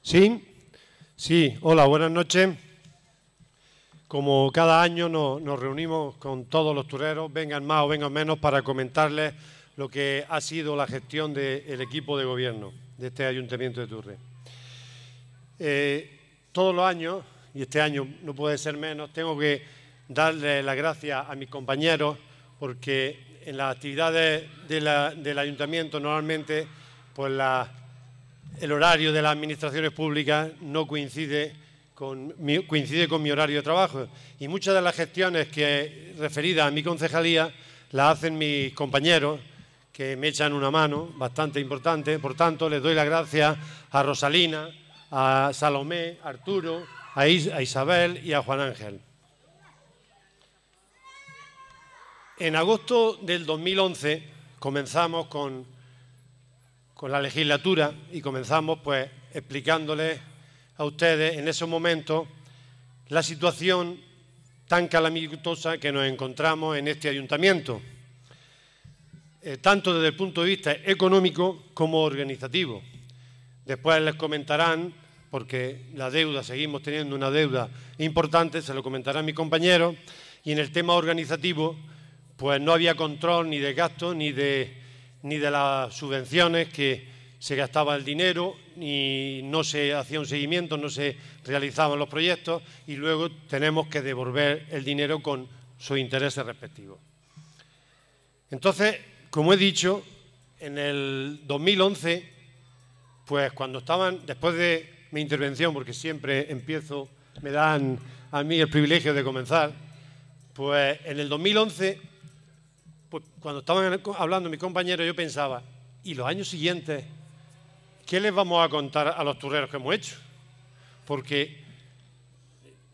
Sí, sí, hola, buenas noches. Como cada año nos, reunimos con todos los tureros, vengan más o vengan menos, para comentarles lo que ha sido la gestión del equipo de gobierno de este Ayuntamiento de Turre. Eh, todos los años, y este año no puede ser menos, tengo que darle las gracias a mis compañeros porque en las actividades del ayuntamiento normalmente pues el horario de las administraciones públicas no coincide con, mi, coincide con mi horario de trabajo y muchas de las gestiones que referidas a mi concejalía las hacen mis compañeros que me echan una mano bastante importante. Por tanto, les doy las gracias a Rosalina, a Salomé, a Arturo, a Isabel y a Juan Ángel. En agosto del 2011 comenzamos con, la legislatura y comenzamos pues, explicándoles a ustedes en ese momento la situación tan calamitosa que nos encontramos en este ayuntamiento, eh, tanto desde el punto de vista económico como organizativo. Después les comentarán, porque la deuda, seguimos teniendo una deuda importante, se lo comentarán mi compañero, y en el tema organizativo pues no había control ni de gastos, ni de, ni de las subvenciones que se gastaba el dinero, ni no se hacía un seguimiento, no se realizaban los proyectos y luego tenemos que devolver el dinero con sus intereses respectivos. Entonces, como he dicho, en el 2011, pues cuando estaban, después de mi intervención, porque siempre empiezo, me dan a mí el privilegio de comenzar, pues en el 2011 pues, cuando estaban hablando mis compañeros, yo pensaba, ¿y los años siguientes qué les vamos a contar a los turreros que hemos hecho? Porque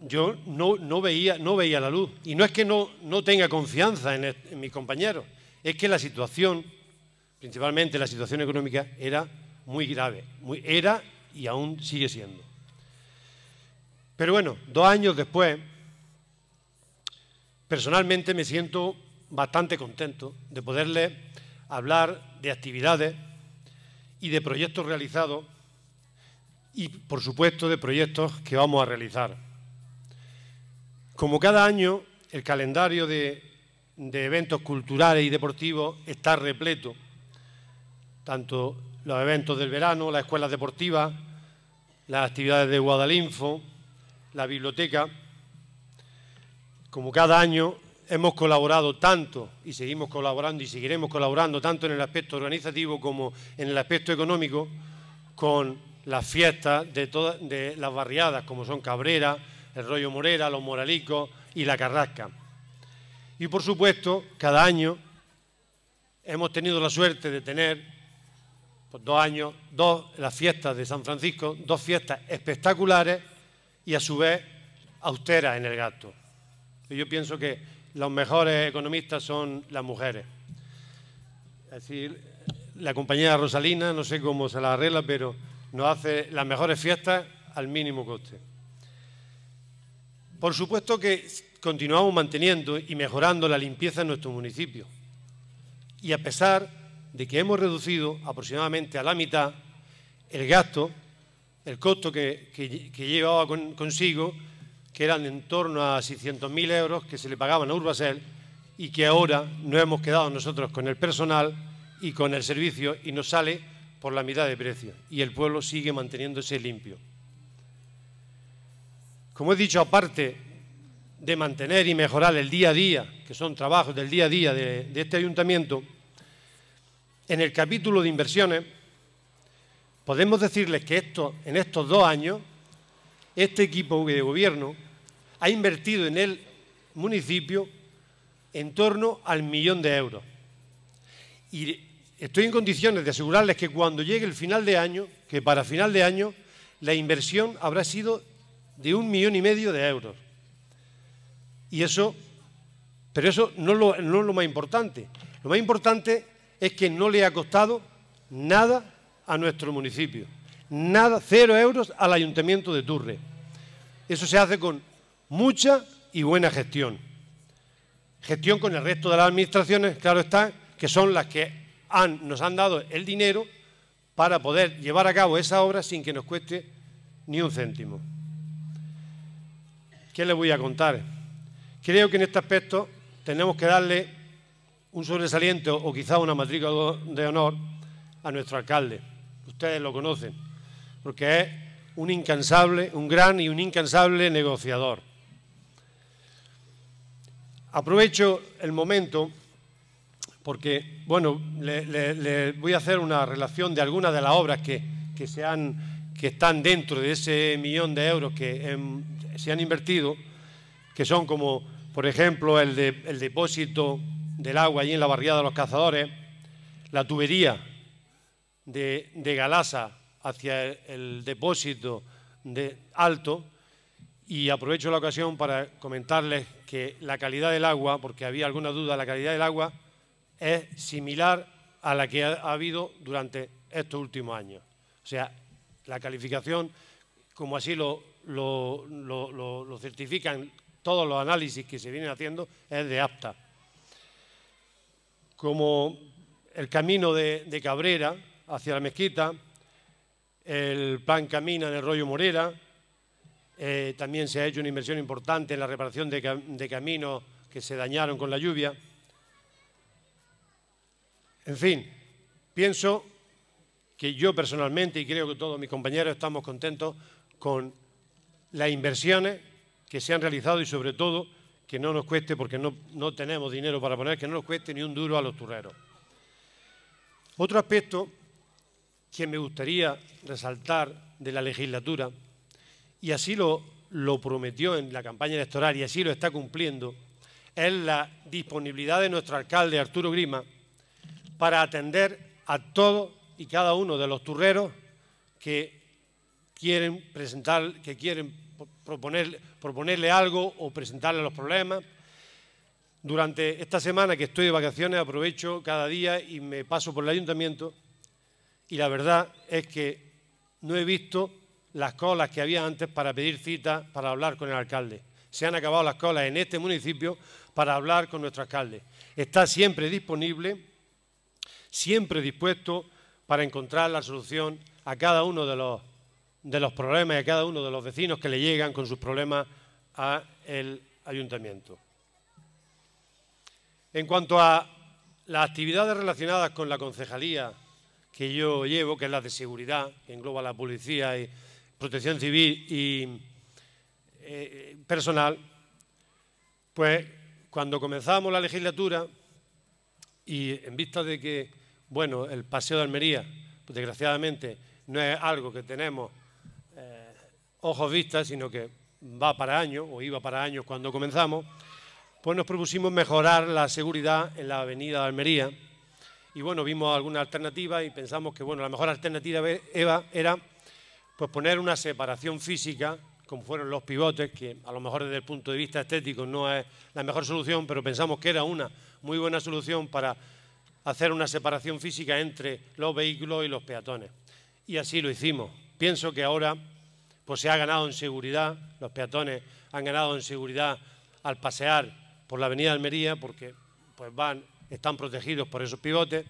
yo no, no, veía, no veía la luz. Y no es que no, no tenga confianza en, mis compañeros, es que la situación, principalmente la situación económica, era muy grave. Muy, era y aún sigue siendo. Pero bueno, dos años después, personalmente me siento bastante contento de poderles hablar de actividades y de proyectos realizados y, por supuesto, de proyectos que vamos a realizar. Como cada año, el calendario de, eventos culturales y deportivos está repleto, tanto los eventos del verano, las escuelas deportivas, las actividades de Guadalinfo, la biblioteca. Como cada año, hemos colaborado tanto y seguimos colaborando y seguiremos colaborando tanto en el aspecto organizativo como en el aspecto económico con las fiestas de todas las barriadas como son Cabrera, el Rollo Morera, los Moralicos y la Carrasca. Y por supuesto, cada año hemos tenido la suerte de tener por pues, dos años, dos las fiestas de San Francisco, dos fiestas espectaculares y a su vez austeras en el gasto. Yo pienso que los mejores economistas son las mujeres. Es decir, la compañía Rosalina, no sé cómo se la arregla, pero nos hace las mejores fiestas al mínimo coste. Por supuesto que continuamos manteniendo y mejorando la limpieza en nuestro municipio. Y a pesar de que hemos reducido aproximadamente a la mitad el gasto, el costo que, que, llevaba consigo que eran en torno a 600.000 euros que se le pagaban a urbasel y que ahora no hemos quedado nosotros con el personal y con el servicio y nos sale por la mitad de precio y el pueblo sigue manteniéndose limpio. Como he dicho, aparte de mantener y mejorar el día a día, que son trabajos del día a día de, este ayuntamiento, en el capítulo de inversiones podemos decirles que esto, en estos dos años este equipo de gobierno ha invertido en el municipio en torno al millón de euros. Y estoy en condiciones de asegurarles que cuando llegue el final de año, que para final de año, la inversión habrá sido de un millón y medio de euros. Y eso, pero eso no, es lo más importante. Lo más importante es que no le ha costado nada a nuestro municipio. Nada, cero euros al ayuntamiento de Turre. Eso se hace con mucha y buena gestión. Gestión con el resto de las administraciones, claro está, que son las que nos han dado el dinero para poder llevar a cabo esa obra sin que nos cueste ni un céntimo. ¿Qué les voy a contar? Creo que en este aspecto tenemos que darle un sobresaliente o quizá una matrícula de honor a nuestro alcalde. Ustedes lo conocen, porque es un incansable, un gran y un incansable negociador. Aprovecho el momento porque, bueno, le, voy a hacer una relación de algunas de las obras que, que, que están dentro de ese millón de euros que em, se han invertido, que son como, por ejemplo, el, depósito del agua allí en la barriada de los cazadores, la tubería de, Galasa hacia el, el depósito de Alto, y aprovecho la ocasión para comentarles que la calidad del agua, porque había alguna duda, la calidad del agua es similar a la que ha habido durante estos últimos años. O sea, la calificación, como así lo, certifican todos los análisis que se vienen haciendo, es de apta. Como el camino de, de Cabrera hacia la mezquita, el plan Camina en el Rollo Morera, eh, también se ha hecho una inversión importante en la reparación de, caminos que se dañaron con la lluvia. En fin, pienso que yo personalmente y creo que todos mis compañeros estamos contentos con las inversiones que se han realizado y sobre todo que no nos cueste, porque no, no tenemos dinero para poner, que no nos cueste ni un duro a los turreros. Otro aspecto que me gustaría resaltar de la legislatura y así lo, prometió en la campaña electoral y así lo está cumpliendo, es la disponibilidad de nuestro alcalde Arturo Grima para atender a todos y cada uno de los turreros que quieren presentar, que quieren proponer, proponerle algo o presentarle los problemas. Durante esta semana que estoy de vacaciones aprovecho cada día y me paso por el ayuntamiento y la verdad es que no he visto las colas que había antes para pedir cita para hablar con el alcalde. Se han acabado las colas en este municipio para hablar con nuestro alcalde. Está siempre disponible, siempre dispuesto para encontrar la solución a cada uno de los, de los problemas y a cada uno de los vecinos que le llegan con sus problemas al ayuntamiento. En cuanto a las actividades relacionadas con la concejalía que yo llevo, que es la de seguridad, que engloba la policía y protección civil y eh, personal, pues cuando comenzamos la legislatura y en vista de que, bueno, el paseo de Almería, pues, desgraciadamente, no es algo que tenemos eh, ojos vistas, sino que va para años o iba para años cuando comenzamos, pues nos propusimos mejorar la seguridad en la avenida de Almería. Y bueno, vimos alguna alternativa y pensamos que, bueno, la mejor alternativa, Eva, era pues poner una separación física, como fueron los pivotes, que a lo mejor desde el punto de vista estético no es la mejor solución, pero pensamos que era una muy buena solución para hacer una separación física entre los vehículos y los peatones. Y así lo hicimos. Pienso que ahora pues, se ha ganado en seguridad, los peatones han ganado en seguridad al pasear por la avenida Almería, porque pues, van, están protegidos por esos pivotes.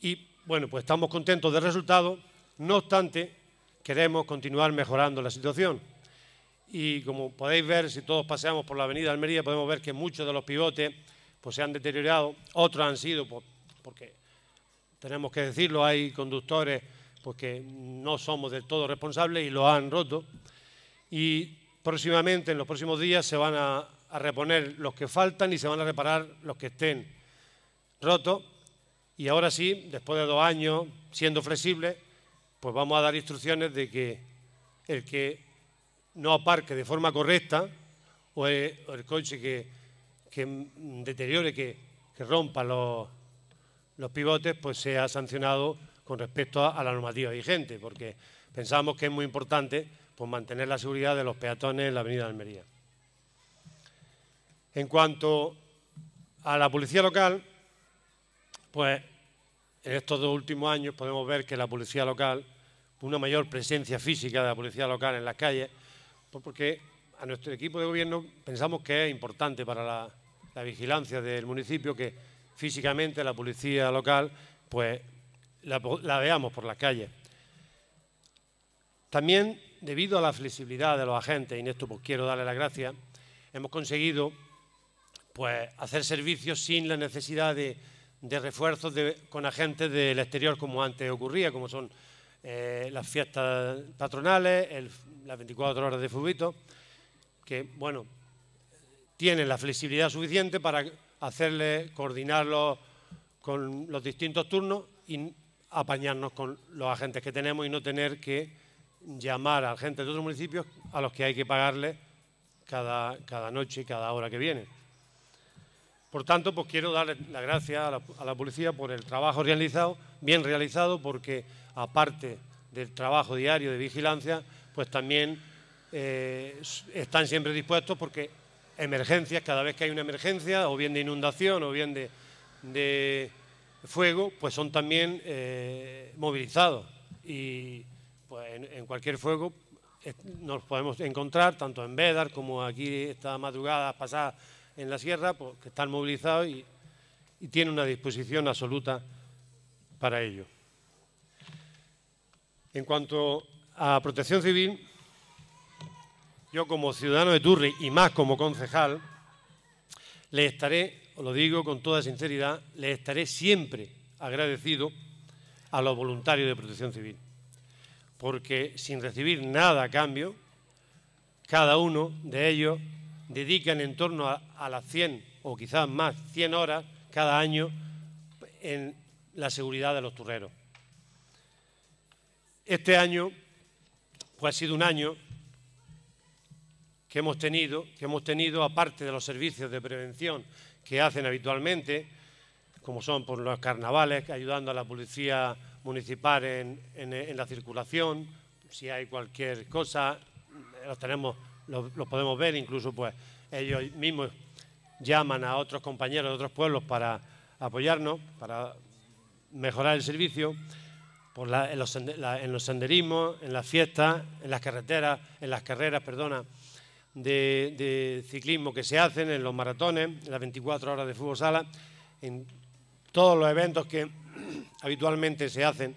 Y bueno, pues estamos contentos del resultado no obstante, queremos continuar mejorando la situación. Y como podéis ver, si todos paseamos por la avenida Almería, podemos ver que muchos de los pivotes pues, se han deteriorado, otros han sido, porque tenemos que decirlo, hay conductores porque que no somos del todo responsables y lo han roto. Y próximamente, en los próximos días, se van a, a reponer los que faltan y se van a reparar los que estén rotos. Y ahora sí, después de dos años siendo flexibles, pues vamos a dar instrucciones de que el que no aparque de forma correcta o el, coche que, deteriore, que, que rompa los, los, pivotes, pues sea sancionado con respecto a, la normativa vigente, porque pensamos que es muy importante pues, mantener la seguridad de los peatones en la avenida Almería. En cuanto a la policía local, pues en estos dos últimos años podemos ver que la policía local una mayor presencia física de la policía local en las calles, pues porque a nuestro equipo de gobierno pensamos que es importante para la, vigilancia del municipio que físicamente la policía local pues la, veamos por las calles. También, debido a la flexibilidad de los agentes, y en esto pues, quiero darle las gracias, hemos conseguido pues, hacer servicios sin la necesidad de, refuerzos con agentes del exterior, como antes ocurría, como son eh, las fiestas patronales, las 24 horas de fubito, que, bueno, tienen la flexibilidad suficiente para hacerle, coordinarlo con los distintos turnos y apañarnos con los agentes que tenemos y no tener que llamar a agentes de otros municipios a los que hay que pagarle cada, cada noche y cada hora que viene. Por tanto, pues quiero dar las gracias a, la, policía por el trabajo realizado, bien realizado, porque aparte del trabajo diario de vigilancia, pues también eh, están siempre dispuestos porque emergencias, cada vez que hay una emergencia, o bien de inundación o bien de, fuego, pues son también eh, movilizados. Y pues, en, cualquier fuego eh, nos podemos encontrar, tanto en Vedar como aquí esta madrugada pasada en la sierra, pues, que están movilizados y, y tienen una disposición absoluta para ello. En cuanto a protección civil, yo como ciudadano de Turri y más como concejal, le estaré, os lo digo con toda sinceridad, le estaré siempre agradecido a los voluntarios de protección civil, porque sin recibir nada a cambio, cada uno de ellos dedican en torno a, las 100 o quizás más, 100 horas cada año en la seguridad de los turreros. Este año pues ha sido un año que hemos tenido, que hemos tenido aparte de los servicios de prevención que hacen habitualmente, como son por los carnavales, ayudando a la policía municipal en, en la circulación, si hay cualquier cosa, los tenemos los podemos ver, incluso pues ellos mismos llaman a otros compañeros de otros pueblos para apoyarnos, para mejorar el servicio, en, los, senderismos, en las fiestas, en las carreteras, en las carreras, perdona, de, ciclismo que se hacen, en los maratones, en las 24 horas de fútbol sala, en todos los eventos que habitualmente se hacen,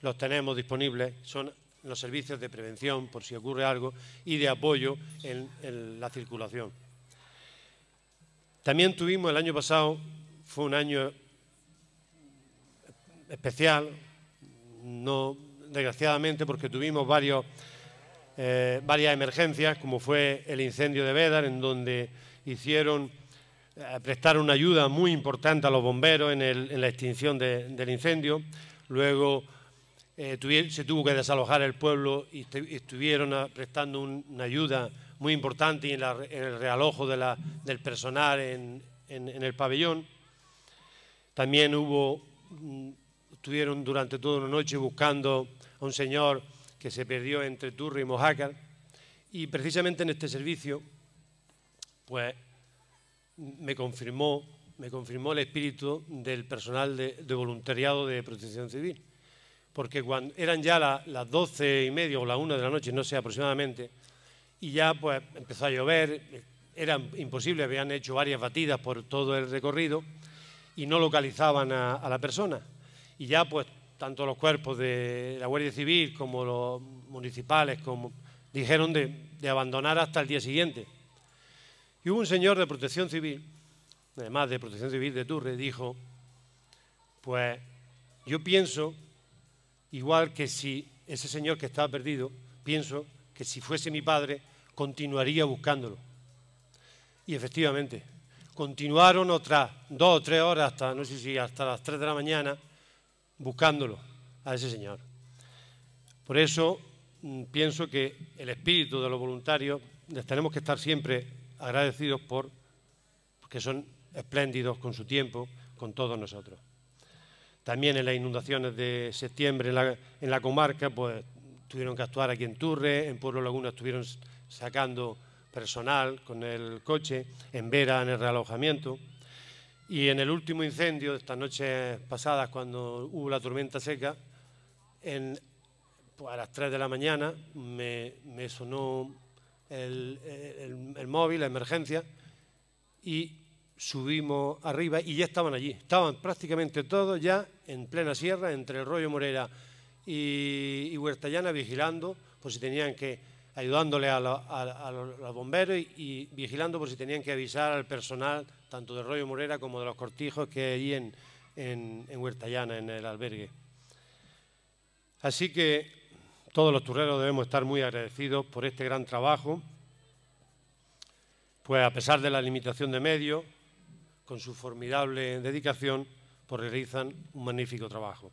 los tenemos disponibles, son los servicios de prevención por si ocurre algo y de apoyo en, la circulación. También tuvimos el año pasado, fue un año especial, no desgraciadamente porque tuvimos varios, eh, varias emergencias, como fue el incendio de Vedar, en donde hicieron prestar eh, prestaron una ayuda muy importante a los bomberos en, la extinción del incendio. Luego eh, se tuvo que desalojar el pueblo y este-, estuvieron ah, prestando una ayuda muy importante en, el realojo del personal en, el pabellón. También hubo, mm, estuvieron durante toda una noche buscando a un señor que se perdió entre Turri y Mojácar. Y precisamente en este servicio, pues me confirmó, el espíritu del personal de voluntariado de protección civil porque eran ya las doce y media o las una de la noche, no sé aproximadamente, y ya pues empezó a llover, era imposible, habían hecho varias batidas por todo el recorrido y no localizaban a, la persona. Y ya pues tanto los cuerpos de la Guardia Civil como los municipales como, dijeron de, de abandonar hasta el día siguiente. Y hubo un señor de protección civil, además de protección civil de Turre, dijo, pues yo pienso Igual que si ese señor que estaba perdido, pienso que si fuese mi padre, continuaría buscándolo. Y efectivamente, continuaron otras dos o tres horas, hasta, no sé si hasta las tres de la mañana, buscándolo a ese señor. Por eso mm, pienso que el espíritu de los voluntarios les tenemos que estar siempre agradecidos por, porque son espléndidos con su tiempo, con todos nosotros. También en las inundaciones de septiembre en la, comarca, pues tuvieron que actuar aquí en Turre, en Pueblo Laguna estuvieron sacando personal con el coche, en Vera en el realojamiento. Y en el último incendio de estas noches pasadas, cuando hubo la tormenta seca, pues, a las 3 de la mañana me, sonó el, el móvil, la emergencia, y subimos arriba y ya estaban allí. Estaban prácticamente todos ya en plena sierra, entre el rollo Morera y, Huertallana, vigilando por si tenían que, ayudándole a, los bomberos y, vigilando por si tenían que avisar al personal, tanto de rollo Morera como de los cortijos que hay allí en, en Huertallana, en el albergue. Así que todos los turreros debemos estar muy agradecidos por este gran trabajo, pues a pesar de la limitación de medios, con su formidable dedicación, pues realizan un magnífico trabajo.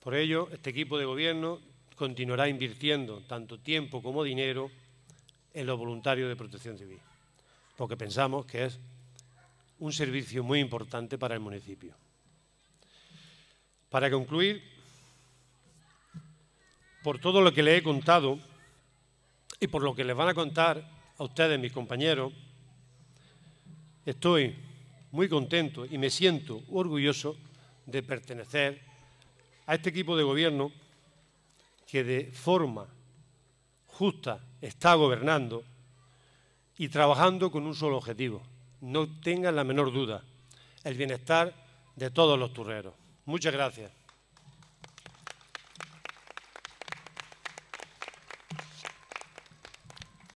Por ello, este equipo de gobierno continuará invirtiendo tanto tiempo como dinero en los voluntarios de protección civil, porque pensamos que es un servicio muy importante para el municipio. Para concluir, por todo lo que le he contado y por lo que les van a contar a ustedes, mis compañeros, Estoy muy contento y me siento orgulloso de pertenecer a este equipo de gobierno que de forma justa está gobernando y trabajando con un solo objetivo. No tengan la menor duda, el bienestar de todos los turreros. Muchas gracias.